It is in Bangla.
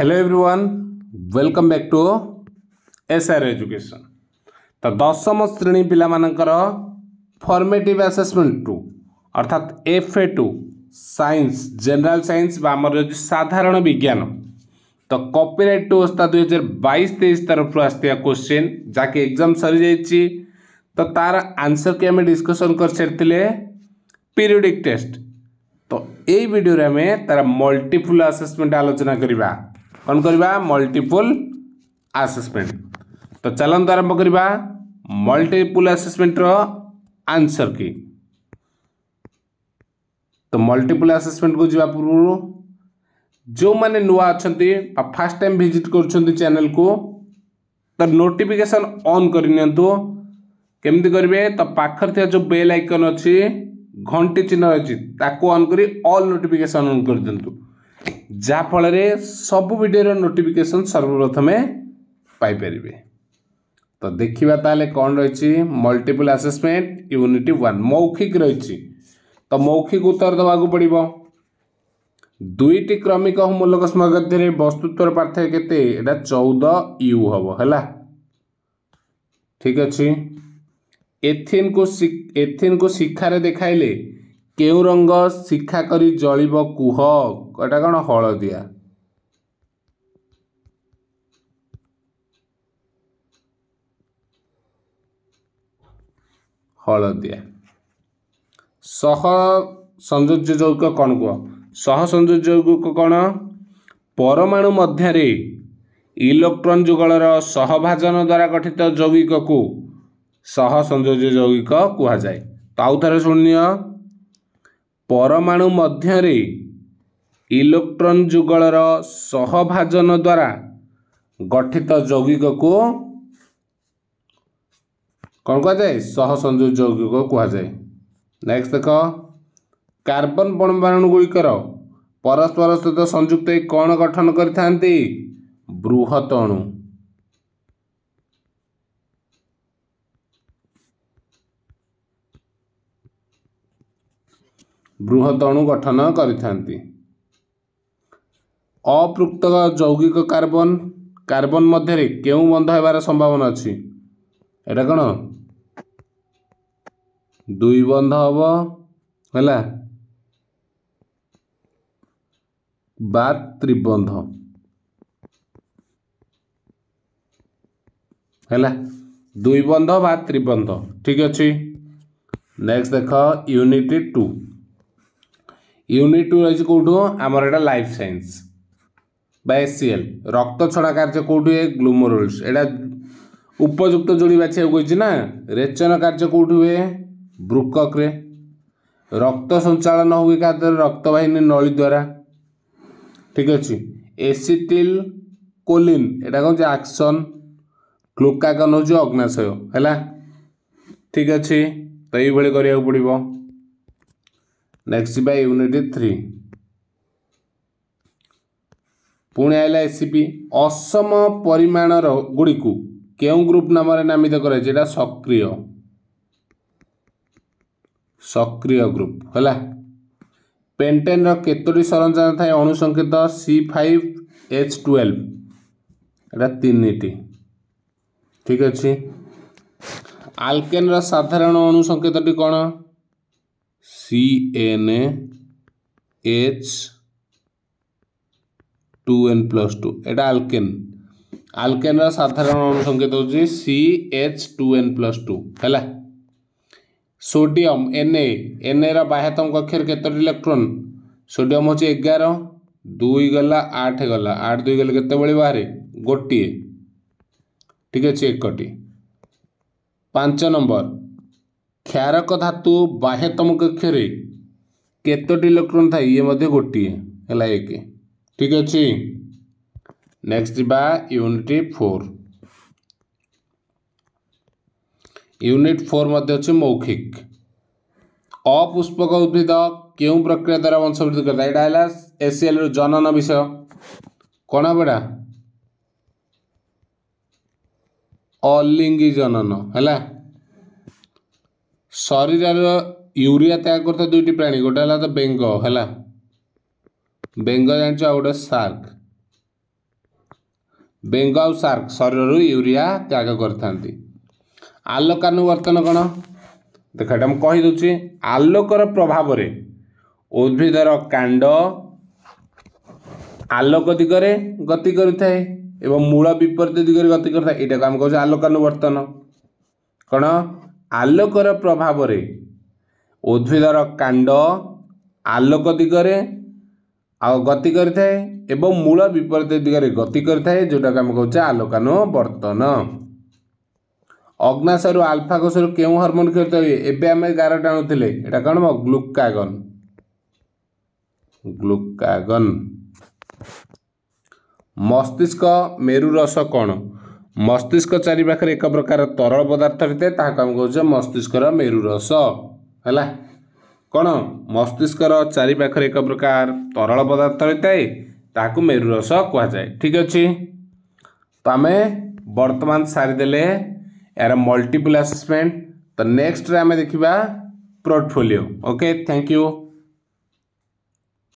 hello everyone welcome back to SR education तो दशम श्रेणी पेलर फर्मेटिव आसेसमेंट टू अर्थात F A two science general science साधारण विज्ञान तो कॉपीराइट टू अवस्था दुई हजार बैस तेईस तरफ आसा क्वेश्चन जहाँकि एग्जाम सरी जा तो तार आंसर के आम डिस्कसन कर सारी पीरियडिक टेस्ट तो यही भिडियो तार मल्टीपुल आसेसमेंट आलोचना करवा कौन करवा मल्टीपुल आसेसमेंट तो चलन तो आरंभ कर मल्टीपुल आसेसमेंट आंसर की तो मल्टीपुल आसेसमेंट को जवा पूर्व जो मैंने नुआ अच्छा फास्ट टाइम भिजिट कर चैनल को तो नोटिफिकेशन ऑन करनी केमी करेंगे तो पाखर थे जो बेल आइकन अच्छी घंटी चिन्ह अच्छी ताको ऑन करी ऑल नोटिफिकेशन ऑन कर दिंतु ଯାହାଫଳରେ ସବୁ ଭିଡ଼ିଓର ନୋଟିଫିକେସନ୍ ସର୍ବପ୍ରଥମେ ପାଇପାରିବେ ତ ଦେଖିବା ତାହେଲେ କ'ଣ ରହିଛି ମଲ୍ଟିପୁଲ୍ ଆସେସମେଣ୍ଟ ୟୁନିଟ୍ ୱାନ୍ ମୌଖିକ ରହିଛି ତ ମୌଖିକ ଉତ୍ତର ଦେବାକୁ ପଡ଼ିବ ଦୁଇଟି କ୍ରମିକ ମୂଲକ ମଧ୍ୟରେ ବସ୍ତୁତ୍ୱର ପାର୍ଥକ୍ୟ କେତେ ଏଇଟା ଚଉଦ ୟୁ ହେବ ହେଲା ଠିକ୍ ଅଛି ଏଥିନକୁ ଏଥିନକୁ ଶିକ୍ଷାରେ ଦେଖାଇଲେ କେଉଁ ରଙ୍ଗ ଶିକ୍ଷା କରି ଜଳିବ କୁହ ଏଇଟା କ'ଣ ହଳଦିଆ ହଳଦିଆ ସହ ସଂଯୋଜ ଯୌଗିକ କ'ଣ କୁହ ସହ ସଂଯୋଜ ଯୌଗ କ'ଣ ପରମାଣୁ ମଧ୍ୟରେ ଇଲେକ୍ଟ୍ରନ୍ ଯୁଗଳର ସହଭାଜନ ଦ୍ୱାରା ଗଠିତ ଯୌଗିକକୁ ସହ ସଂଯୋଜ ଯୌଗିକ କୁହାଯାଏ ତ ଆଉ ଥରେ ଶୁଣିନିଅ ପରମାଣୁ ମଧ୍ୟରେ ଇଲେକ୍ଟ୍ରନ୍ ଯୁଗଳର ସହଭାଜନ ଦ୍ୱାରା ଗଠିତ ଯୌଗିକକୁ କ'ଣ କୁହାଯାଏ ସହ ସଂଯୋଗ ଯୌଗିକ କୁହାଯାଏ ନେକ୍ସଟ୍ ଦେଖ କାର୍ବନ ପରମାଣୁ ଗୁଡ଼ିକର ପରସ୍ପର ସହିତ ସଂଯୁକ୍ତ ହୋଇ କ'ଣ ଗଠନ କରିଥାନ୍ତି ବୃହତ ଅଣୁ ବୃହଦଣୁ ଗଠନ କରିଥାନ୍ତି ଅପୃକ୍ତ ଯୌଗିକ କାର୍ବନ କାର୍ବନ ମଧ୍ୟରେ କେଉଁ ବନ୍ଧ ହେବାର ସମ୍ଭାବନା ଅଛି ଏଇଟା କ'ଣ ଦୁଇ ବନ୍ଧ ହେବ ହେଲା ବା ତ୍ରିବନ୍ଧ ହେଲା ଦୁଇ ବନ୍ଧ ବା ତ୍ରିବନ୍ଧ ଠିକ୍ ଅଛି ନେକ୍ସଟ ଦେଖ ୟୁନିଟ୍ ଟୁ ইউনিট টু রয়েছে কোউঠু আমার এটা লাইফ সায়েন্স বা এসসিএল রক্ত ছড়া কার্য কোউঠু এ গ্লুমোরুলস এটা উপযুক্ত যোড়ি বাছিବାକୁ କହିଛି না রেচন কার্য কোউঠু হুয়ে ব্রুককরে রক্ত সঞ্চালন হুয়ে কাହା ଦ୍ୱାରା রক্তবাহিনী নলী দ্বারা ঠিক আছে এসিটিল কোলিন এটা কোন যে আকশন গ্লুকাগন হচ্ছে অগ্নাশয় হলা ঠিক আছে তো এইভাবে করা পড়ব ନେକ୍ସଟ ଯିବା ୟୁନିଟ୍ ଥ୍ରୀ ପୁଣି ଆସିଲା ଏସିପି ଅସମ ପରିମାଣର ଗୁଡ଼ିକୁ କେଉଁ ଗ୍ରୁପ୍ ନାମରେ ନାମିତ କରାଯାଏ ଏଇଟା ସକ୍ରିୟ ସକ୍ରିୟ ଗ୍ରୁପ୍ ହେଲା ପେଣ୍ଟେନ୍ର କେତୋଟି ସରଞ୍ଜାମ ଥାଏ ଅଣୁସଙ୍କେତ ସି ଫାଇଭ୍ ଏଚ୍ ଟୁଏଲ୍ଭ ଏଇଟା ତିନିଟି ଠିକ୍ ଅଛି ଆଲକେନ୍ର ସାଧାରଣ ଅଣୁସଙ୍କେତଟି କ'ଣ CnAH two N plus two এটা আলকেন আলকেনর সাধারণ অনুসংকেত হচ্ছে C H two N plus two হল সোডিয়াম এনএ এনএ বাহ্যতম কক্ষের কতটি ইলেকট্রন সোডিয়াম হচ্ছে এগার দুই গলা আট গলা আট দুই গেলে কেতবে বাহারে গোটিয়ে ঠিক আছে একটি পাঁচ নম্বর କ୍ଷାରକ ଧାତୁ ବାହ୍ୟତମ କକ୍ଷରେ କେତୋଟି ଇଲେକ୍ଟ୍ରନ୍ ଥାଏ ଇଏ ମଧ୍ୟ ଗୋଟିଏ ହେଲା ଏକ ଠିକ୍ ଅଛି ନେକ୍ସଟ ଯିବା ୟୁନିଟ୍ ଫୋର୍ ୟୁନିଟ୍ ଫୋର୍ ମଧ୍ୟ ଅଛି ମୌଖିକ ଅପୁଷ୍ପକ ଉଦ୍ଭିଦ କେଉଁ ପ୍ରକ୍ରିୟା ଦ୍ୱାରା ବଂଶବୃଦ୍ଧି କରିଥାଏ ଏଇଟା ହେଲା ଏସିଆଲର ଜନନ ବିଷୟ କ'ଣ ହେବ ଏଇଟା ଅଲିଙ୍ଗି ଜନନ ହେଲା ଶରୀରର ୟୁରିଆ ତ୍ୟାଗ କରିଥାଏ ଦୁଇଟି ପ୍ରାଣୀ ଗୋଟେ ହେଲା ତ ବେଙ୍ଗ ହେଲା ବେଙ୍ଗ ଜାଣିଛୁ ଆଉ ଗୋଟେ ସାର୍କ ବେଙ୍ଗ ଆଉ ସାର୍କ ଶରୀରରୁ ୟୁରିଆ ତ୍ୟାଗ କରିଥାନ୍ତି ଆଲୋକାନୁବର୍ତ୍ତନ କ'ଣ ଦେଖ ଏଇଟା ମୁଁ କହିଦେଉଛି ଆଲୋକର ପ୍ରଭାବରେ ଉଦ୍ଭିଦର କାଣ୍ଡ ଆଲୋକ ଦିଗରେ ଗତି କରିଥାଏ ଏବଂ ମୂଳ ବିପରୀତ ଦିଗରେ ଗତି କରିଥାଏ ଏଇଟାକୁ ଆମେ କହୁଛୁ ଆଲୋକାନୁବର୍ତ୍ତନ କ'ଣ ଆଲୋକର ପ୍ରଭାବରେ ଉଦ୍ଭିଦର କାଣ୍ଡ ଆଲୋକ ଦିଗରେ ଆଉ ଗତି କରିଥାଏ ଏବଂ ମୂଳ ବିପରୀତ ଦିଗରେ ଗତି କରିଥାଏ ଯେଉଁଟାକୁ ଆମେ କହୁଛେ ଆଲୋକାନୁବର୍ତ୍ତନ ଅଗ୍ନାଶୟରୁ ଆଲଫା କୋଷରୁ କେଉଁ ହରମୋନ୍ କ୍ଷରିତ ହୁଏ ଏବେ ଆମେ ଗାର ଟାଣୁଥିଲେ ଏଇଟା କ'ଣ ହେବ ଗ୍ଲୁକାଗନ୍ ଗ୍ଲୁକାଗନ୍ ମସ୍ତିଷ୍କ ମେରୁରସ କ'ଣ ମସ୍ତିଷ୍କ ଚାରିପାଖରେ ଏକ ପ୍ରକାର ତରଳ ପଦାର୍ଥ ରହିଥାଏ ତାହାକୁ ଆମେ କହୁଛେ ମସ୍ତିଷ୍କର ମେରୁରସ ହେଲା କ'ଣ ମସ୍ତିଷ୍କର ଚାରିପାଖରେ ଏକ ପ୍ରକାର ତରଳ ପଦାର୍ଥ ରହିଥାଏ ତାହାକୁ ମେରୁରସ କୁହାଯାଏ ଠିକ୍ ଅଛି ତ ଆମେ ବର୍ତ୍ତମାନ ସାରିଦେଲେ ଏହାର ମଲ୍ଟିପୁଲ୍ ଆସେସମେଣ୍ଟ ତ ନେକ୍ସଟରେ ଆମେ ଦେଖିବା ପୋର୍ଟଫୋଲିଓ ଓକେ ଥ୍ୟାଙ୍କ ୟୁ